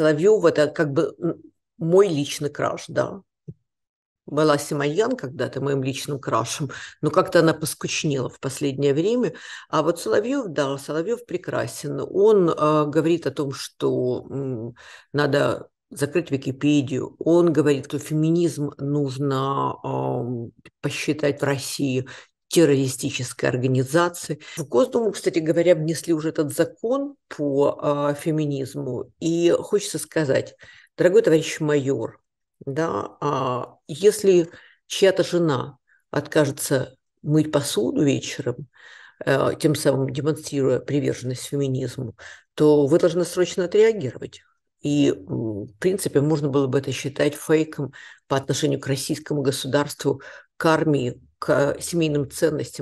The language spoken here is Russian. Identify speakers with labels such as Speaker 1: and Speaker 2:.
Speaker 1: Соловьев это как бы мой личный краш, да. Была Симоньян когда-то моим личным крашем, но как-то она поскучнела в последнее время. А вот Соловьев, да, Соловьев прекрасен. Он э, говорит о том, что э, надо закрыть Википедию. Он говорит, что феминизм нужно э, посчитать в России террористической организации. В Госдуму, кстати говоря, внесли уже этот закон по э, феминизму. И хочется сказать, дорогой товарищ майор, да, а если чья-то жена откажется мыть посуду вечером, э, тем самым демонстрируя приверженность феминизму, то вы должны срочно отреагировать. И, в принципе, можно было бы это считать фейком по отношению к российскому государству, к армии, к э, семейным ценностям